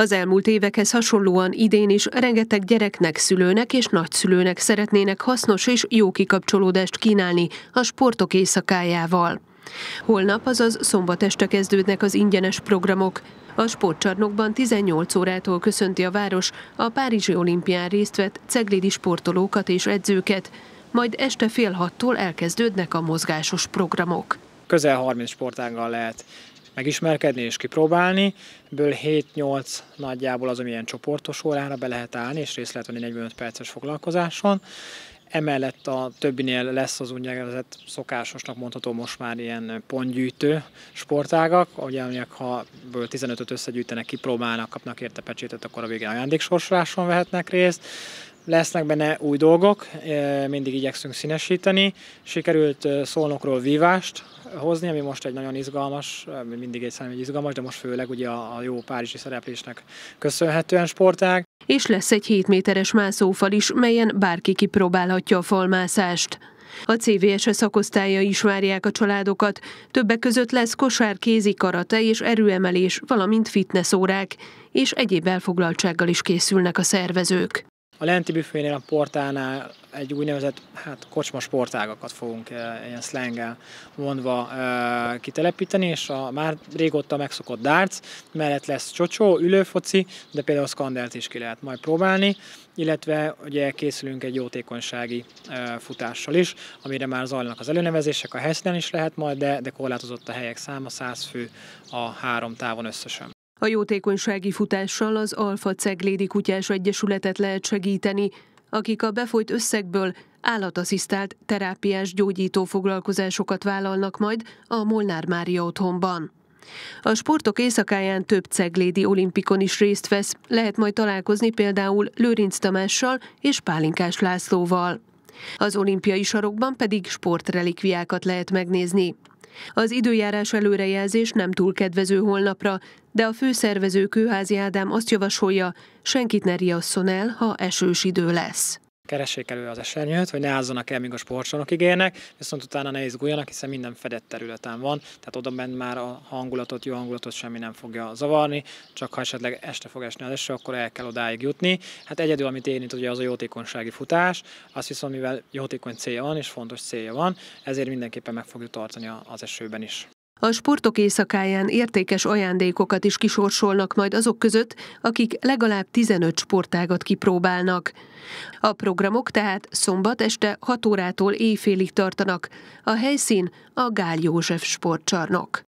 Az elmúlt évekhez hasonlóan idén is rengeteg gyereknek, szülőnek és nagyszülőnek szeretnének hasznos és jó kikapcsolódást kínálni a sportok éjszakájával. Holnap, azaz szombat este kezdődnek az ingyenes programok. A sportcsarnokban 18 órától köszönti a város a Párizsi olimpián részt vett ceglidi sportolókat és edzőket, majd este fél hattól elkezdődnek a mozgásos programok. Közel 30 sportággal lehet megismerkedni és kipróbálni. Ebből 7-8 nagyjából az, amilyen csoportos órára be lehet állni, és részt lehet venni 45 perces foglalkozáson. Emellett a többinél lesz az úgynevezett szokásosnak mondható most már ilyen pontgyűjtő sportágak, ugye aminek ha 15-öt összegyűjtenek, kipróbálnak, kapnak érte pecsétet, akkor a végén ajándéksorsoláson vehetnek részt Lesznek benne új dolgok, mindig igyekszünk színesíteni. Sikerült szolnokról vívást hozni, ami most egy nagyon izgalmas, mindig egy szerintem egy izgalmas, de most főleg ugye a jó párizsi szereplésnek köszönhetően sportág. És lesz egy 7 méteres mászófal is, melyen bárki kipróbálhatja a falmászást. A CVS e szakosztálya is várják a családokat. Többek között lesz kosár, kézi karate és erőemelés, valamint fitness órák, és egyéb elfoglaltsággal is készülnek a szervezők. A lenti büfénél, a portálnál egy úgynevezett hát, kocsmas portágakat fogunk e, ilyen szlengel mondva e, eh, kitelepíteni, és a már régóta megszokott darts, mellett lesz csocsó, ülőfoci, de például skandelt is ki lehet majd próbálni, illetve ugye készülünk egy jótékonysági e, futással is, amire már zajlanak az előnevezések, a helyszínen is lehet majd, de, de korlátozott a helyek száma, 100 fő a három távon összesen. A jótékonysági futással az Alfa Ceglédi Kutyás Egyesületet lehet segíteni, akik a befolyt összegből állatasszisztált terápiás gyógyító foglalkozásokat vállalnak majd a Molnár Mária otthonban. A sportok éjszakáján több ceglédi olimpikon is részt vesz, lehet majd találkozni például Lőrinc Tamással és Pálinkás Lászlóval. Az olimpiai sarokban pedig sportrelikviákat lehet megnézni. Az időjárás előrejelzés nem túl kedvező holnapra, de a főszervező Kőházi Ádám azt javasolja, senkit ne riasszon el, ha esős idő lesz keressék elő az esernyőt, hogy ne ázzanak el, míg a sportcsarnok ígérnek, viszont utána ne izguljanak, hiszen minden fedett területen van, tehát oda bent már a hangulatot, jó hangulatot semmi nem fogja zavarni, csak ha esetleg este fog esni az eső, akkor el kell odáig jutni. Hát egyedül, amit érint, ugye az a jótékonysági futás, az viszont mivel jótékony célja van és fontos célja van, ezért mindenképpen meg fogjuk tartani az esőben is. A sportok éjszakáján értékes ajándékokat is kisorsolnak majd azok között, akik legalább 15 sportágat kipróbálnak. A programok tehát szombat este 6 órától éjfélig tartanak. A helyszín a Gál József sportcsarnok.